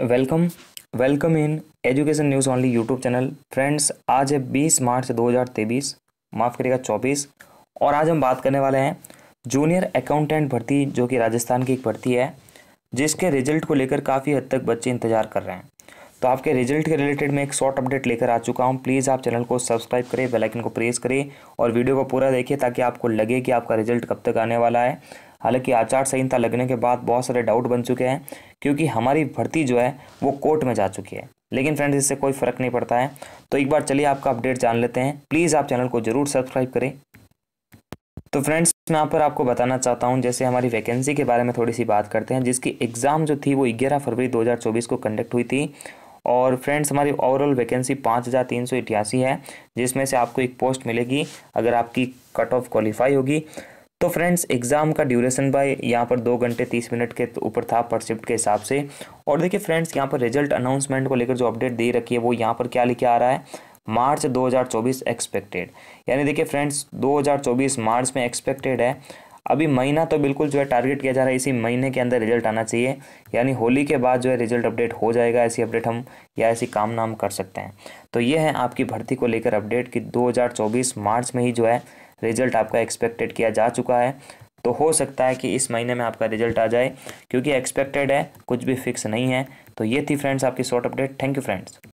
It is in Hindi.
welcome welcome in education news only YouTube channel friends आज है बीस मार्च तेईस माफ़ करिएगा चौबीस और आज हम बात करने वाले हैं जूनियर अकाउंटेंट भर्ती जो कि राजस्थान की एक भर्ती है जिसके रिजल्ट को लेकर काफ़ी हद तक बच्चे इंतजार कर रहे हैं तो आपके रिजल्ट के रिलेटेड मैं एक शॉर्ट अपडेट लेकर आ चुका हूँ प्लीज़ आप चैनल को सब्सक्राइब करें बेलाइकन को प्रेस करें और वीडियो को पूरा देखिए ताकि आपको लगे कि आपका रिजल्ट कब तक आने वाला है हालांकि आचार संहिता लगने के बाद बहुत सारे डाउट बन चुके हैं क्योंकि हमारी भर्ती जो है वो कोर्ट में जा चुकी है लेकिन फ्रेंड्स इससे कोई फ़र्क नहीं पड़ता है तो एक बार चलिए आपका अपडेट जान लेते हैं प्लीज़ आप चैनल को ज़रूर सब्सक्राइब करें तो फ्रेंड्स मैं यहाँ पर आपको बताना चाहता हूँ जैसे हमारी वैकेंसी के बारे में थोड़ी सी बात करते हैं जिसकी एग्ज़ाम जो थी वो ग्यारह फरवरी 2024 को कंडक्ट हुई थी और फ्रेंड्स हमारी ओवरऑल वैकेंसी पाँच हज़ार तीन सौ है जिसमें से आपको एक पोस्ट मिलेगी अगर आपकी कट ऑफ क्वालिफाई होगी तो फ्रेंड्स एग्ज़ाम का ड्यूरेशन भाई यहाँ पर दो घंटे तीस मिनट के ऊपर था पर शिफ्ट के हिसाब से और देखिए फ्रेंड्स यहाँ पर रिजल्ट अनाउंसमेंट को लेकर जो अपडेट दे रखी है वो यहाँ पर क्या लिखे आ रहा है मार्च 2024 एक्सपेक्टेड यानी देखिए फ्रेंड्स 2024 मार्च में एक्सपेक्टेड है अभी महीना तो बिल्कुल जो है टारगेट किया जा रहा है इसी महीने के अंदर रिजल्ट आना चाहिए यानी होली के बाद जो है रिजल्ट अपडेट हो जाएगा ऐसी अपडेट हम या ऐसी काम नाम कर सकते हैं तो ये है आपकी भर्ती को लेकर अपडेट कि 2024 मार्च में ही जो है रिजल्ट आपका एक्सपेक्टेड किया जा चुका है तो हो सकता है कि इस महीने में आपका रिजल्ट आ जाए क्योंकि एक्सपेक्टेड है कुछ भी फिक्स नहीं है तो ये थी फ्रेंड्स आपकी short update thank you friends